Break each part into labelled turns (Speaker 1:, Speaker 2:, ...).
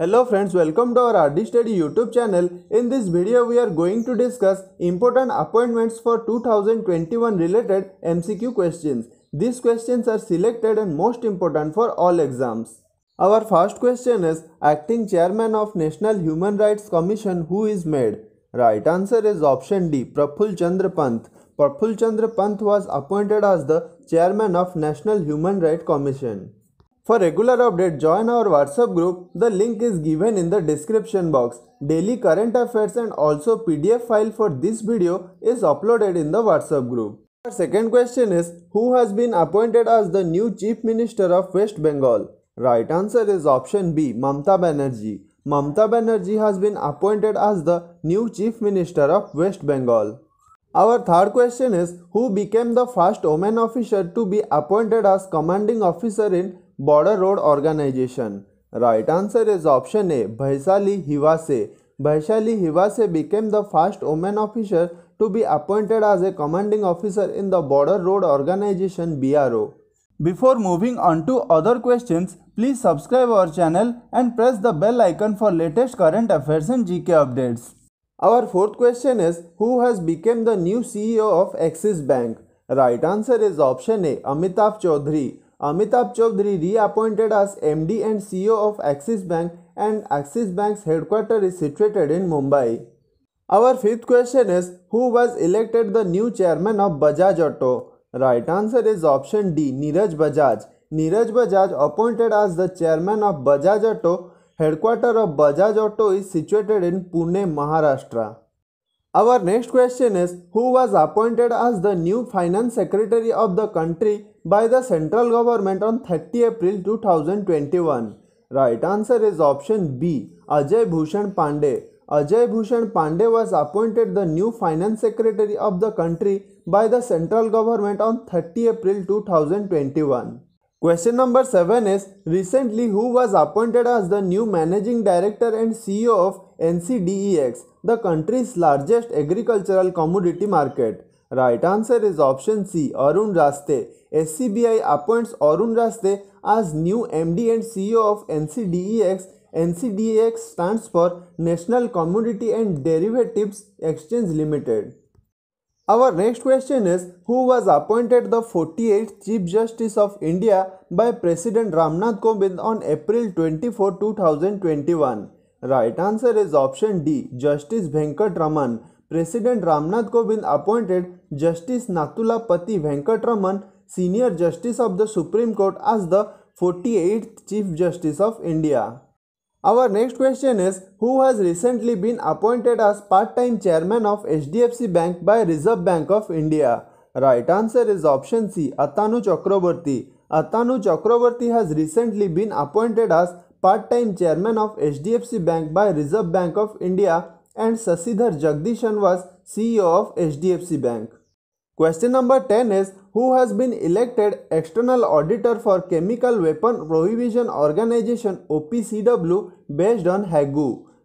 Speaker 1: Hello friends, welcome to our RD Study YouTube channel. In this video, we are going to discuss important appointments for 2021 related MCQ questions. These questions are selected and most important for all exams. Our first question is Acting Chairman of National Human Rights Commission who is made? Right answer is option D, Praful Chandra Pant. Praful Chandra Pant was appointed as the Chairman of National Human Rights Commission. For regular update, join our WhatsApp group. The link is given in the description box. Daily current affairs and also PDF file for this video is uploaded in the WhatsApp group. Our second question is, who has been appointed as the new Chief Minister of West Bengal? Right answer is option B, Mamta Banerjee. Mamta Banerjee has been appointed as the new Chief Minister of West Bengal. Our third question is, who became the first woman officer to be appointed as commanding officer in Border Road Organization. Right answer is option A. Bhaisali Hivase. Bhaisali Hivase became the first woman officer to be appointed as a commanding officer in the Border Road Organization BRO. Before moving on to other questions, please subscribe our channel and press the bell icon for latest current affairs and GK updates. Our fourth question is who has become the new CEO of Axis Bank? Right answer is option A Amitabh Chaudhary. Amitabh Chaudhary reappointed as MD and CEO of Axis Bank and Axis Bank's headquarters is situated in Mumbai. Our fifth question is Who was elected the new chairman of Bajaj Auto? Right answer is option D Niraj Bajaj. Niraj Bajaj appointed as the chairman of Bajaj Auto. Headquarter of Bajaj Auto is situated in Pune, Maharashtra. Our next question is Who was appointed as the new finance secretary of the country by the central government on 30 April 2021? Right answer is option B Ajay Bhushan Pandey. Ajay Bhushan Pandey was appointed the new finance secretary of the country by the central government on 30 April 2021. Question number 7 is Recently, who was appointed as the new managing director and CEO of NCDEX, the country's largest agricultural commodity market? Right answer is option C Arun Raste. SCBI appoints Arun Raste as new MD and CEO of NCDEX. NCDEX stands for National Commodity and Derivatives Exchange Limited. Our next question is Who was appointed the 48th Chief Justice of India by President Ramnath Kovind on April 24, 2021? Right answer is option D Justice Venkat Raman. President Ramnath Kovind appointed Justice Natulapati Venkat Raman, Senior Justice of the Supreme Court, as the 48th Chief Justice of India. Our next question is Who has recently been appointed as part time chairman of HDFC Bank by Reserve Bank of India? Right answer is option C Atanu Chakraborty. Atanu Chakraborty has recently been appointed as part time chairman of HDFC Bank by Reserve Bank of India and Sasidhar Jagdishan was CEO of HDFC Bank. Question number 10 is Who has been elected external auditor for Chemical Weapon Prohibition Organization OPCW based on Hague?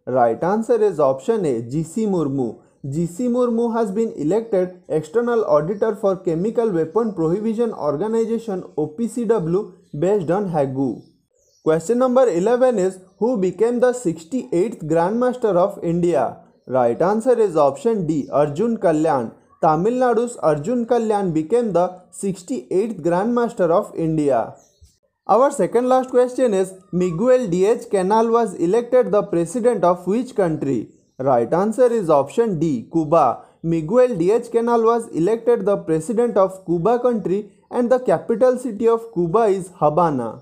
Speaker 1: Right answer is option A GC Murmu. GC Murmu has been elected external auditor for Chemical Weapon Prohibition Organization OPCW based on Hague. Question number 11 is Who became the 68th Grandmaster of India? Right answer is option D Arjun Kalyan. Tamil Nadu's Arjun Kalyan became the 68th Grand Master of India. Our second last question is Miguel D.H. Canal was elected the president of which country? Right answer is option D, Cuba. Miguel D.H. Canal was elected the president of Cuba country and the capital city of Cuba is Havana.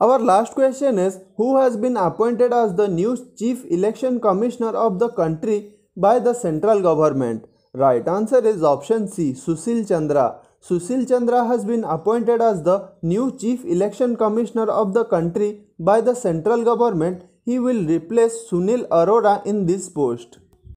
Speaker 1: Our last question is Who has been appointed as the new chief election commissioner of the country by the central government? Right answer is option C, Susil Chandra. Susil Chandra has been appointed as the new Chief Election Commissioner of the country by the central government. He will replace Sunil Arora in this post.